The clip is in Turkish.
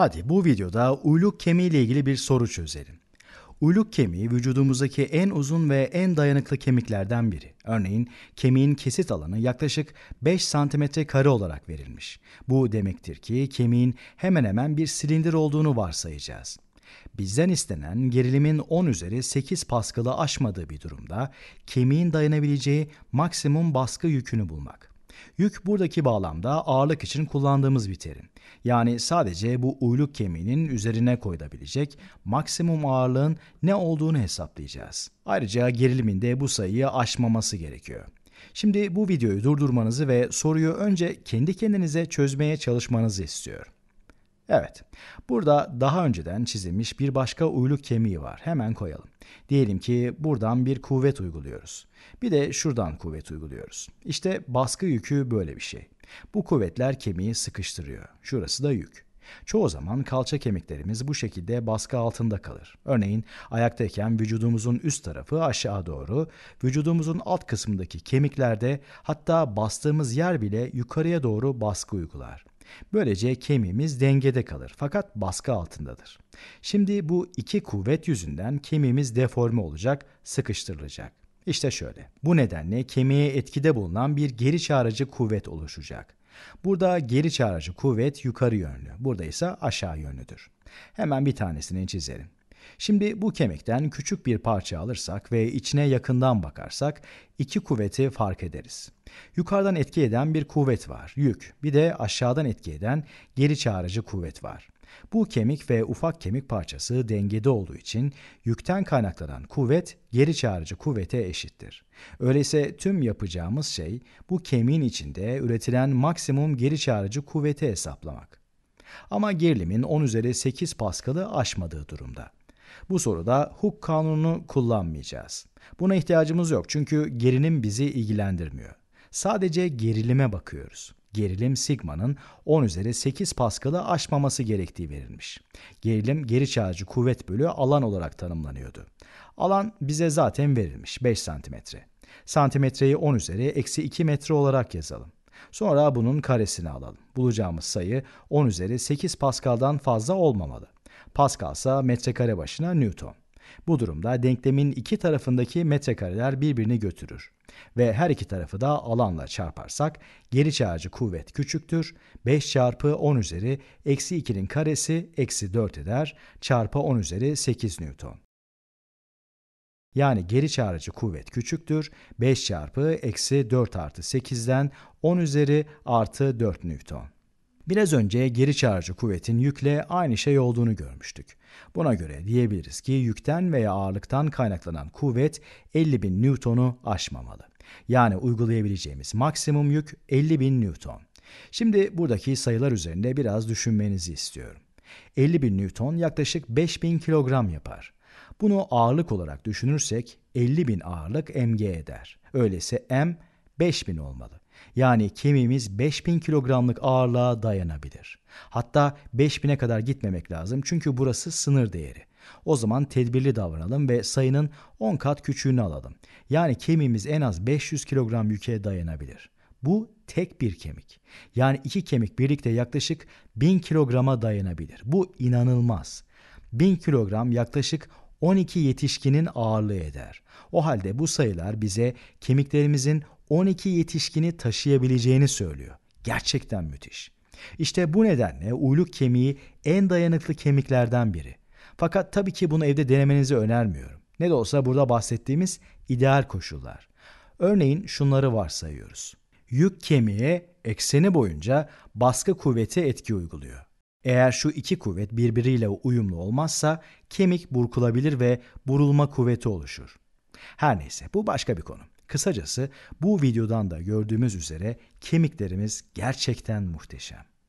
Hadi bu videoda uyluk kemiği ile ilgili bir soru çözelim. Uyluk kemiği vücudumuzdaki en uzun ve en dayanıklı kemiklerden biri. Örneğin kemiğin kesit alanı yaklaşık 5 cm kare olarak verilmiş. Bu demektir ki kemiğin hemen hemen bir silindir olduğunu varsayacağız. Bizden istenen gerilimin 10 üzeri 8 paskalı aşmadığı bir durumda kemiğin dayanabileceği maksimum baskı yükünü bulmak. Yük buradaki bağlamda ağırlık için kullandığımız bir terim. Yani sadece bu uyluk kemiğinin üzerine koyulabilecek maksimum ağırlığın ne olduğunu hesaplayacağız. Ayrıca gerilimin de bu sayıyı aşmaması gerekiyor. Şimdi bu videoyu durdurmanızı ve soruyu önce kendi kendinize çözmeye çalışmanızı istiyorum. Evet, burada daha önceden çizilmiş bir başka uyluk kemiği var. Hemen koyalım. Diyelim ki buradan bir kuvvet uyguluyoruz. Bir de şuradan kuvvet uyguluyoruz. İşte baskı yükü böyle bir şey. Bu kuvvetler kemiği sıkıştırıyor. Şurası da yük. Çoğu zaman kalça kemiklerimiz bu şekilde baskı altında kalır. Örneğin ayaktayken vücudumuzun üst tarafı aşağı doğru, vücudumuzun alt kısmındaki kemiklerde hatta bastığımız yer bile yukarıya doğru baskı uygular. Böylece kemiğimiz dengede kalır fakat baskı altındadır. Şimdi bu iki kuvvet yüzünden kemiğimiz deforme olacak, sıkıştırılacak. İşte şöyle. Bu nedenle kemiğe etkide bulunan bir geri çağırıcı kuvvet oluşacak. Burada geri çağırıcı kuvvet yukarı yönlü, burada ise aşağı yönlüdür. Hemen bir tanesini çizelim. Şimdi bu kemikten küçük bir parça alırsak ve içine yakından bakarsak iki kuvveti fark ederiz. Yukarıdan etki eden bir kuvvet var, yük. Bir de aşağıdan etki eden geri çağırıcı kuvvet var. Bu kemik ve ufak kemik parçası dengede olduğu için yükten kaynaklanan kuvvet geri çağırıcı kuvvete eşittir. Öyleyse tüm yapacağımız şey bu kemiğin içinde üretilen maksimum geri çağırıcı kuvveti hesaplamak. Ama gerilimin 10 üzeri 8 paskalı aşmadığı durumda. Bu soruda hukuk kanunu kullanmayacağız. Buna ihtiyacımız yok çünkü gerilim bizi ilgilendirmiyor. Sadece gerilime bakıyoruz. Gerilim sigmanın 10 üzeri 8 paskalı aşmaması gerektiği verilmiş. Gerilim geri çağırıcı kuvvet bölü alan olarak tanımlanıyordu. Alan bize zaten verilmiş 5 santimetre. Santimetreyi 10 üzeri eksi 2 metre olarak yazalım. Sonra bunun karesini alalım. Bulacağımız sayı 10 üzeri 8 paskaldan fazla olmamalı. Pascalsa ise metrekare başına Newton. Bu durumda denklemin iki tarafındaki metrekareler birbirini götürür ve her iki tarafı da alanla çarparsak geri çağırıcı kuvvet küçüktür. 5 çarpı 10 üzeri eksi 2'nin karesi eksi 4 eder çarpı 10 üzeri 8 Newton. Yani geri çağırıcı kuvvet küçüktür. 5 çarpı eksi 4 artı 8'den 10 üzeri artı 4 Newton. Biraz önce geri çağırıcı kuvvetin yükle aynı şey olduğunu görmüştük. Buna göre diyebiliriz ki yükten veya ağırlıktan kaynaklanan kuvvet 50 bin Newton'u aşmamalı. Yani uygulayabileceğimiz maksimum yük 50 bin Newton. Şimdi buradaki sayılar üzerinde biraz düşünmenizi istiyorum. 50 bin Newton yaklaşık 5000 kilogram yapar. Bunu ağırlık olarak düşünürsek 50 bin ağırlık mg eder. Öyleyse m 5000 olmalı. Yani kemiğimiz 5000 kilogramlık ağırlığa dayanabilir. Hatta 5000'e kadar gitmemek lazım çünkü burası sınır değeri. O zaman tedbirli davranalım ve sayının 10 kat küçüğünü alalım. Yani kemiğimiz en az 500 kilogram yüke dayanabilir. Bu tek bir kemik. Yani iki kemik birlikte yaklaşık 1000 kilograma dayanabilir. Bu inanılmaz. 1000 kilogram yaklaşık 12 yetişkinin ağırlığı eder. O halde bu sayılar bize kemiklerimizin 12 yetişkini taşıyabileceğini söylüyor. Gerçekten müthiş. İşte bu nedenle uyluk kemiği en dayanıklı kemiklerden biri. Fakat tabii ki bunu evde denemenizi önermiyorum. Ne de olsa burada bahsettiğimiz ideal koşullar. Örneğin şunları varsayıyoruz. Yük kemiğe ekseni boyunca baskı kuvveti etki uyguluyor. Eğer şu iki kuvvet birbiriyle uyumlu olmazsa kemik burkulabilir ve burulma kuvveti oluşur. Her neyse bu başka bir konu. Kısacası bu videodan da gördüğümüz üzere kemiklerimiz gerçekten muhteşem.